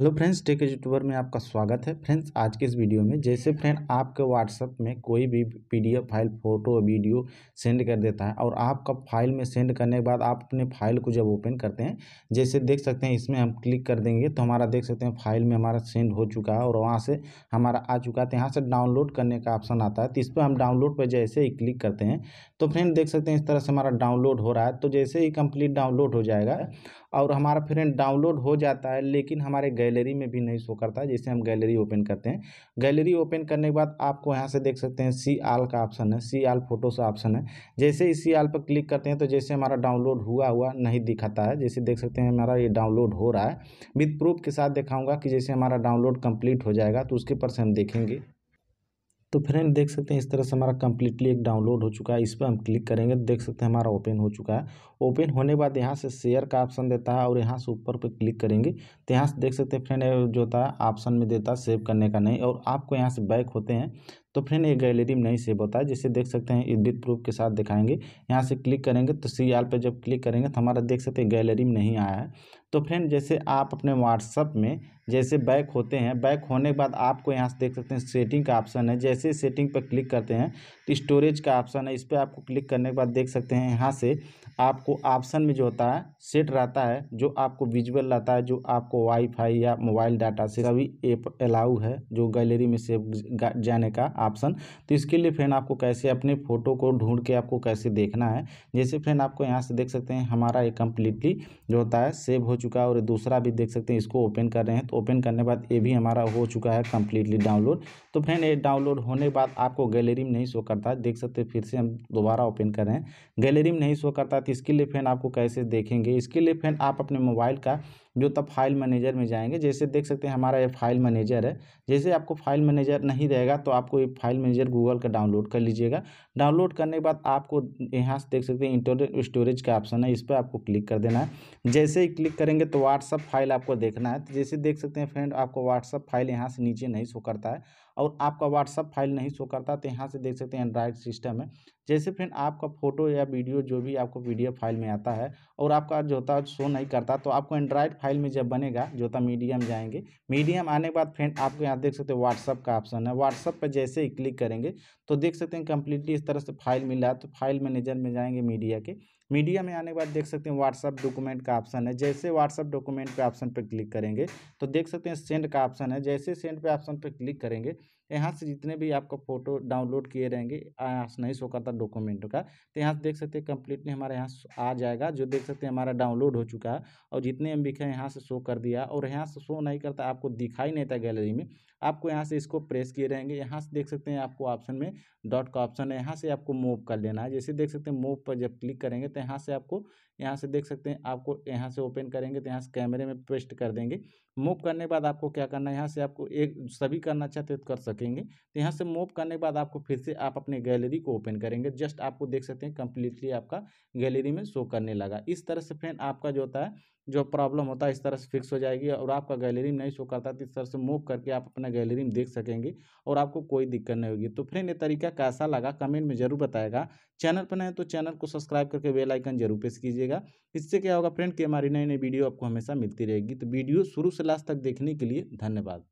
hello friends tech YouTuber में आपका स्वागत है फ्रेंड्स आज के इस वीडियो में जैसे फ्रेंड आपके व्हाट्सअप में कोई भी PDF file photo video send कर देता है और आपका फाइल में सेंड करने के बाद आप अपने फाइल को जब ओपन करते हैं जैसे देख सकते हैं इसमें हम क्लिक कर देंगे तो हमारा देख सकते हैं फाइल में हमारा सेंड हो चुका है और वहाँ से हमारा आ चुका है तो यहाँ से डाउनलोड करने का ऑप्शन आता है तो इस पर हम डाउनलोड पर जैसे ही क्लिक करते हैं तो फ्रेंड देख सकते हैं इस तरह से हमारा डाउनलोड हो रहा है तो जैसे ही कंप्लीट डाउनलोड हो जाएगा और हमारा फ्रेंड डाउनलोड हो जाता है लेकिन हमारे गैलरी में भी नहीं शो करता है जैसे हम गैलरी ओपन करते हैं गैलरी ओपन करने के बाद आपको यहाँ से देख सकते हैं सी आल का ऑप्शन है सी आल फोटोस ऑप्शन है जैसे इसी आल पर क्लिक करते हैं तो जैसे हमारा डाउनलोड हुआ हुआ नहीं दिखाता है जैसे देख सकते हैं हमारा ये डाउनलोड हो रहा है विद प्रूफ के साथ दिखाऊंगा कि जैसे हमारा डाउनलोड कंप्लीट हो जाएगा तो उसके पर से हम देखेंगे तो फ्रेंड देख सकते हैं इस तरह से हमारा कम्प्लीटली एक डाउनलोड हो चुका है इस पर हम क्लिक करेंगे तो देख सकते हैं हमारा ओपन हो चुका है ओपन होने बाद यहाँ से शेयर का ऑप्शन देता है और यहाँ से ऊपर पर क्लिक करेंगे तो यहाँ से देख सकते हैं फ्रेंड जो होता है ऑप्शन में देता है सेव करने का नहीं और आपको यहाँ से बैक होते हैं तो फ्रेंड एक गैलरी में नहीं सेव होता है जिसे देख सकते हैं विद प्रूफ के साथ दिखाएंगे यहाँ से क्लिक करेंगे तो सी आल पर जब क्लिक करेंगे तो हमारा देख सकते हैं गैलरी में नहीं आया है तो फ्रेंड जैसे आप अपने व्हाट्सअप में जैसे बैक होते हैं बैक होने के बाद आपको यहाँ से देख सकते हैं सेटिंग का ऑप्शन है जैसे सेटिंग पर क्लिक करते हैं तो स्टोरेज का ऑप्शन है इस पर आपको क्लिक करने के बाद देख सकते हैं यहाँ से आपको ऑप्शन में जो होता है सेट रहता है जो आपको विजुअल रहता है जो आपको वाईफाई या मोबाइल डाटा से सभी ऐप अलाउ है जो गैलरी में सेव जाने का ऑप्शन तो इसके लिए फ्रेंड आपको कैसे अपने फोटो को ढूंढ के आपको कैसे देखना है जैसे फ्रेंड आपको यहाँ से देख सकते हैं हमारा ये कम्प्लीटली जो होता है सेव हो चुका है और दूसरा भी देख सकते हैं इसको ओपन कर रहे हैं तो ओपन करने के बाद ये भी हमारा हो चुका है कम्प्लीटली डाउनलोड तो फ्रेंड ये डाउनलोड होने के बाद आपको गैलरी में नहीं शो करता देख सकते हैं फिर से हम दोबारा ओपन कर रहे हैं गैलरी में नहीं शो करता तो इसके लिए फ्रेंड आपको कैसे देखेंगे इसके लिए फ्रेंड आप अपने मोबाइल का जो तब फाइल मैनेजर में जाएंगे जैसे देख सकते हैं हमारा ये फाइल मैनेजर है जैसे आपको फाइल मैनेजर नहीं रहेगा तो आपको ये फाइल मैनेजर गूगल का डाउनलोड कर लीजिएगा डाउनलोड करने के बाद आपको यहाँ से देख सकते हैं इंटरनेट स्टोरेज का ऑप्शन है इस पर आपको क्लिक कर देना है जैसे ही क्लिक करेंगे तो व्हाट्सअप फाइल आपको देखना है तो जैसे देख सकते हैं फ्रेंड आपको व्हाट्सअप फाइल यहाँ से नीचे नहीं शो करता है और आपका व्हाट्सअप फाइल नहीं शो करता तो यहाँ से देख सकते हैं एंड्रॉयड सिस्टम है जैसे फिर आपका फोटो या वीडियो जो भी आपको पी फाइल में आता है और आपका जोता शो नहीं करता तो आपको एंड्रॉयड फाइल में जब बनेगा जोता मीडियम जाएंगे मीडियम आने के बाद फ्रेंड आपको यहाँ देख सकते हैं व्हाट्सअप का ऑप्शन है व्हाट्सअप पर जैसे ही क्लिक करेंगे तो देख सकते हैं कंप्लीटली इस तरह से फाइल मिला तो फाइल मैनेजर में जाएंगे मीडिया के मीडिया में आने के बाद देख सकते हैं व्हाट्सअप डॉक्यूमेंट का ऑप्शन है जैसे व्हाट्सअप डॉक्यूमेंट पे ऑप्शन पर क्लिक करेंगे तो देख सकते हैं सेंड का ऑप्शन है जैसे सेंड पे ऑप्शन पर क्लिक करेंगे तो यहाँ से जितने भी आपका फोटो डाउनलोड किए रहेंगे यहाँ से नहीं शो करता डॉक्यूमेंट का तो यहाँ से देख सकते हैं कंप्लीटली हमारे यहाँ आ जाएगा जो देख सकते हैं हमारा डाउनलोड हो चुका है और जितने एम का यहाँ से शो कर दिया और यहाँ से शो नहीं करता आपको दिखाई नहीं था गैलरी में आपको यहाँ से इसको प्रेस किए रहेंगे यहाँ से देख सकते हैं आपको ऑप्शन में डॉट का ऑप्शन है यहाँ से आपको मूव कर लेना है जैसे देख सकते हैं मूव पर जब क्लिक करेंगे तो यहाँ से आपको यहाँ से देख सकते हैं आपको यहाँ से ओपन करेंगे तो यहाँ से कैमरे में पेस्ट कर देंगे मूव करने के बाद आपको क्या करना है यहाँ से आपको एक सभी करना चाहते तो कर सकेंगे तो यहाँ से मूव करने के बाद आपको फिर से आप अपने गैलरी को ओपन करेंगे जस्ट आपको देख सकते हैं कम्प्लीटली आपका गैलरी में शो करने लगा इस तरह से फ्रेंड आपका जो होता है जो प्रॉब्लम होता है इस तरह से फिक्स हो जाएगी और आपका गैलरी में नहीं शो करता तो इस तरह से मूव करके आप अपना गैलरी में देख सकेंगे और आपको कोई दिक्कत नहीं होगी तो फ्रेंड ये तरीका कैसा लगा कमेंट में जरूर बताएगा चैनल पर नहीं तो चैनल को सब्सक्राइब करके बेलाइकन जरूर प्रेस कीजिए कीजिएगा इससे क्या होगा फ्रेंड कि हमारी नई नई वीडियो आपको हमेशा मिलती रहेगी तो वीडियो शुरू से लास्ट तक देखने के लिए धन्यवाद